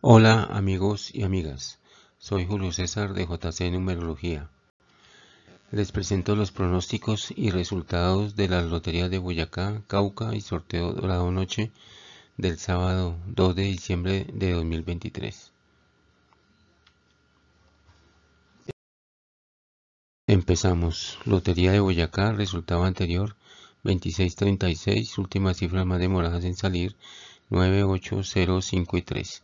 Hola amigos y amigas, soy Julio César de JC Numerología. Les presento los pronósticos y resultados de la Lotería de Boyacá, Cauca y sorteo Dorado Noche del sábado 2 de diciembre de 2023. Empezamos. Lotería de Boyacá, resultado anterior 2636, última cifra más demorada en salir 9805 y 3.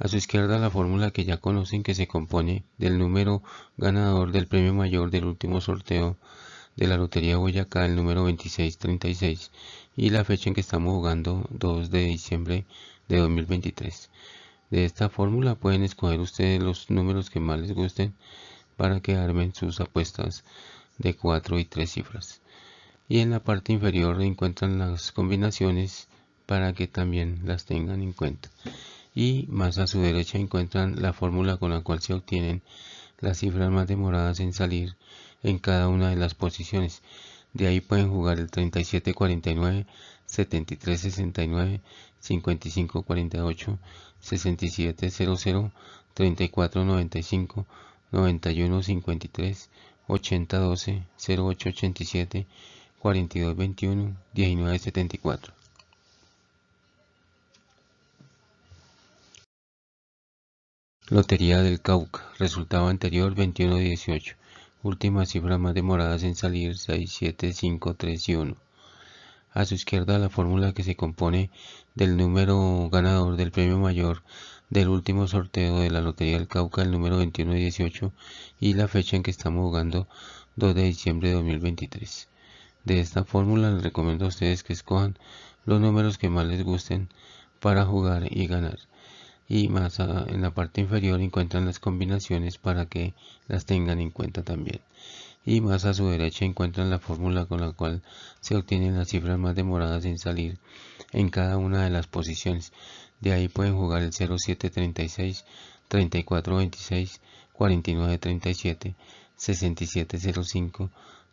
A su izquierda la fórmula que ya conocen que se compone del número ganador del premio mayor del último sorteo de la Lotería Boyacá, el número 2636, y la fecha en que estamos jugando, 2 de diciembre de 2023. De esta fórmula pueden escoger ustedes los números que más les gusten para que armen sus apuestas de 4 y 3 cifras. Y en la parte inferior encuentran las combinaciones para que también las tengan en cuenta y más a su derecha encuentran la fórmula con la cual se obtienen las cifras más demoradas en salir en cada una de las posiciones. De ahí pueden jugar el 3749, 7369, 5548, 6700, 3495, 9153, 8012, 0887, 4221, 74. Lotería del Cauca. Resultado anterior 21-18. Últimas cifras más demoradas en salir 6, 7, 5, 3 y 1. A su izquierda la fórmula que se compone del número ganador del premio mayor del último sorteo de la Lotería del Cauca, el número 21-18 y la fecha en que estamos jugando 2 de diciembre de 2023. De esta fórmula les recomiendo a ustedes que escojan los números que más les gusten para jugar y ganar y más en la parte inferior encuentran las combinaciones para que las tengan en cuenta también y más a su derecha encuentran la fórmula con la cual se obtienen las cifras más demoradas en salir en cada una de las posiciones de ahí pueden jugar el 0736 3426 4937 6705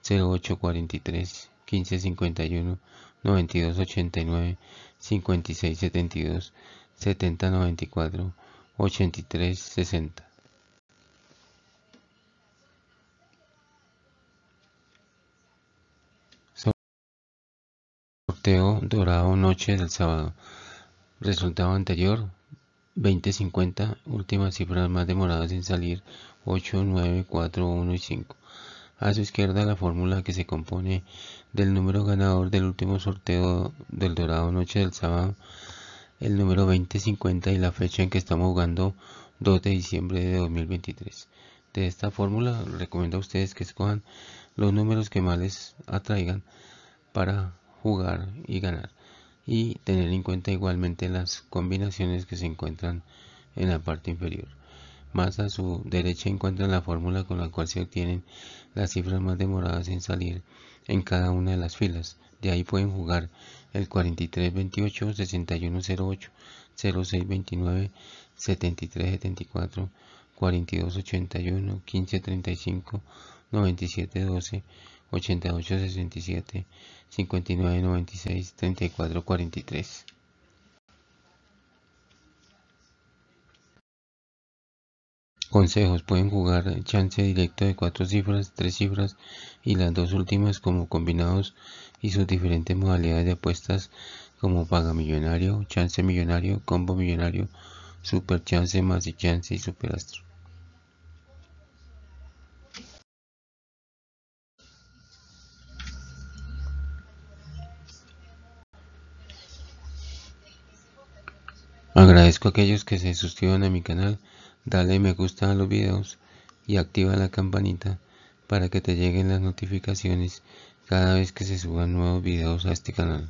0843 1551 9289 5672 94, 83, 60 Sorteo Dorado Noche del sábado. Resultado anterior 20, 50 últimas cifras más demoradas en salir 8, 9, 4, 1 y 5. A su izquierda la fórmula que se compone del número ganador del último sorteo del Dorado Noche del sábado el número 2050 y la fecha en que estamos jugando 2 de diciembre de 2023. De esta fórmula recomiendo a ustedes que escojan los números que más les atraigan para jugar y ganar y tener en cuenta igualmente las combinaciones que se encuentran en la parte inferior. Más a su derecha encuentran la fórmula con la cual se obtienen las cifras más demoradas en salir en cada una de las filas. De ahí pueden jugar el 06-29, 73-74, 4328, 6108, 0629, 7374, 4281, 1535, 9712, 8867, 34-43. Consejos: pueden jugar chance directo de cuatro cifras, tres cifras y las dos últimas como combinados y sus diferentes modalidades de apuestas como paga millonario, chance millonario, combo millonario, super chance, más y chance y super astro. Agradezco a aquellos que se suscriban a mi canal Dale me gusta a los videos y activa la campanita para que te lleguen las notificaciones cada vez que se suban nuevos videos a este canal.